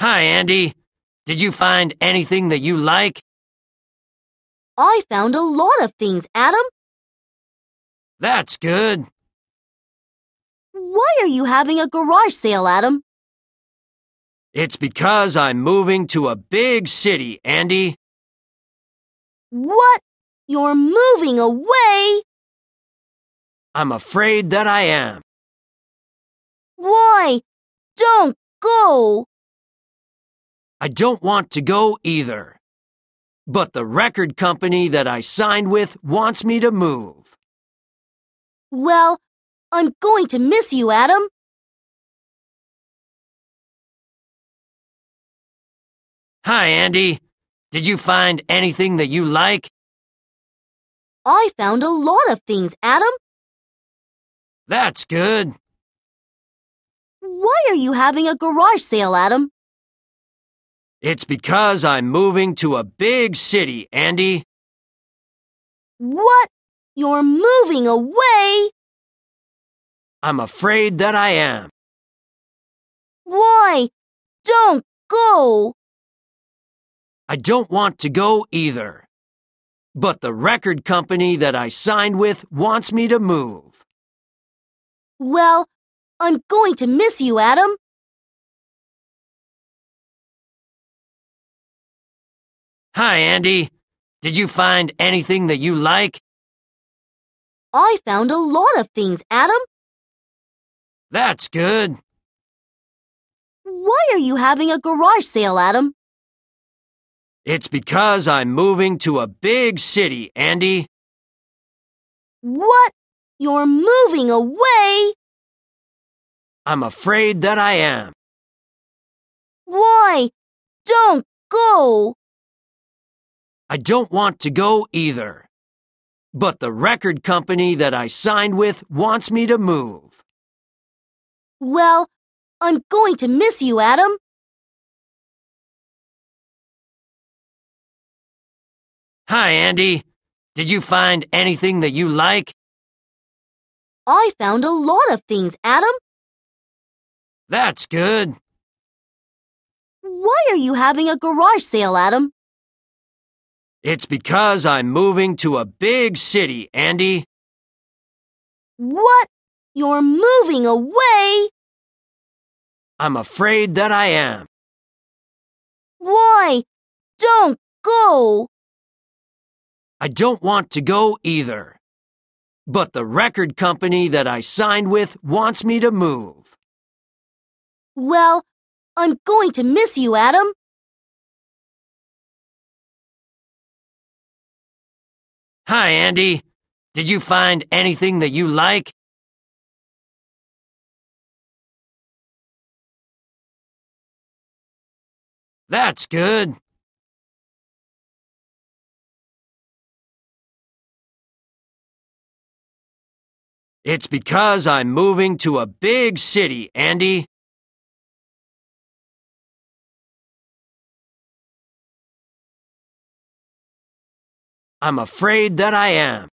Hi, Andy. Did you find anything that you like? I found a lot of things, Adam. That's good. Why are you having a garage sale, Adam? It's because I'm moving to a big city, Andy. What? You're moving away? I'm afraid that I am. Why? Don't go! I don't want to go either. But the record company that I signed with wants me to move. Well, I'm going to miss you, Adam. Hi, Andy. Did you find anything that you like? I found a lot of things, Adam. That's good. Why are you having a garage sale, Adam? It's because I'm moving to a big city, Andy. What? You're moving away? I'm afraid that I am. Why? Don't go. I don't want to go either. But the record company that I signed with wants me to move. Well, I'm going to miss you, Adam. Hi, Andy. Did you find anything that you like? I found a lot of things, Adam. That's good. Why are you having a garage sale, Adam? It's because I'm moving to a big city, Andy. What? You're moving away? I'm afraid that I am. Why? Don't go! I don't want to go either. But the record company that I signed with wants me to move. Well, I'm going to miss you, Adam. Hi, Andy. Did you find anything that you like? I found a lot of things, Adam. That's good. Why are you having a garage sale, Adam? It's because I'm moving to a big city, Andy. What? You're moving away? I'm afraid that I am. Why? Don't go. I don't want to go either. But the record company that I signed with wants me to move. Well, I'm going to miss you, Adam. Hi, Andy. Did you find anything that you like? That's good. It's because I'm moving to a big city, Andy. I'm afraid that I am.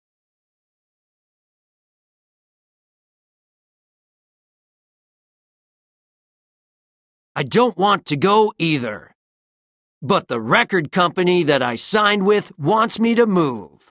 I don't want to go either. But the record company that I signed with wants me to move.